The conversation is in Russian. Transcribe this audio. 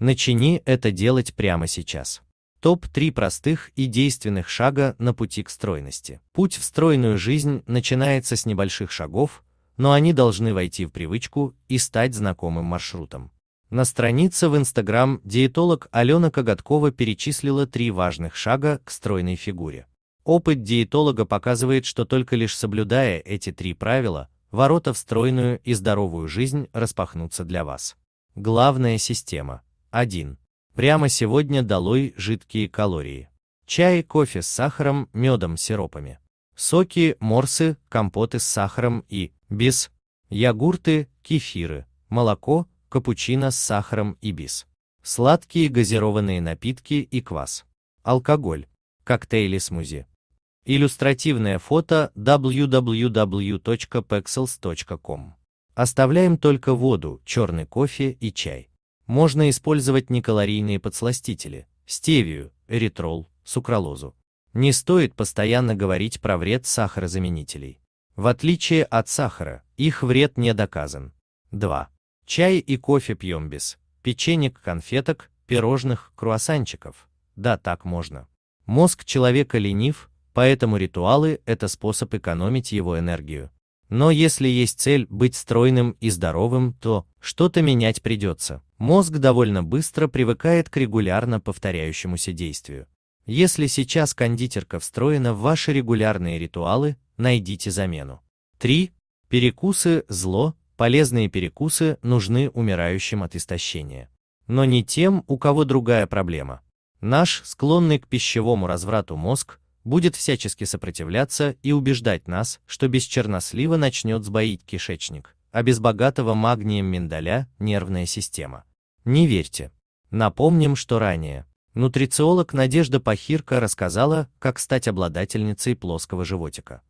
Начини это делать прямо сейчас. Топ-3 простых и действенных шага на пути к стройности. Путь в стройную жизнь начинается с небольших шагов, но они должны войти в привычку и стать знакомым маршрутом. На странице в Инстаграм диетолог Алена Коготкова перечислила три важных шага к стройной фигуре. Опыт диетолога показывает, что только лишь соблюдая эти три правила, ворота в стройную и здоровую жизнь распахнутся для вас. Главная система. 1. Прямо сегодня долой жидкие калории. Чай, кофе с сахаром, медом, сиропами. Соки, морсы, компоты с сахаром и, без, йогурты, кефиры, молоко, капучино с сахаром и без. Сладкие газированные напитки и квас. Алкоголь. Коктейли смузи. Иллюстративное фото www.pexels.com. Оставляем только воду, черный кофе и чай. Можно использовать некалорийные подсластители – стевию, эритрол, сукралозу. Не стоит постоянно говорить про вред сахарозаменителей. В отличие от сахара, их вред не доказан. 2. Чай и кофе пьем без печенек, конфеток, пирожных, круассанчиков. Да, так можно. Мозг человека ленив, поэтому ритуалы – это способ экономить его энергию. Но если есть цель быть стройным и здоровым, то что-то менять придется. Мозг довольно быстро привыкает к регулярно повторяющемуся действию. Если сейчас кондитерка встроена в ваши регулярные ритуалы, найдите замену. 3. Перекусы – зло, полезные перекусы нужны умирающим от истощения. Но не тем, у кого другая проблема. Наш, склонный к пищевому разврату мозг, будет всячески сопротивляться и убеждать нас, что без чернослива начнет сбоить кишечник, а без богатого магнием миндаля – нервная система. Не верьте. Напомним, что ранее нутрициолог Надежда Пахирка рассказала, как стать обладательницей плоского животика.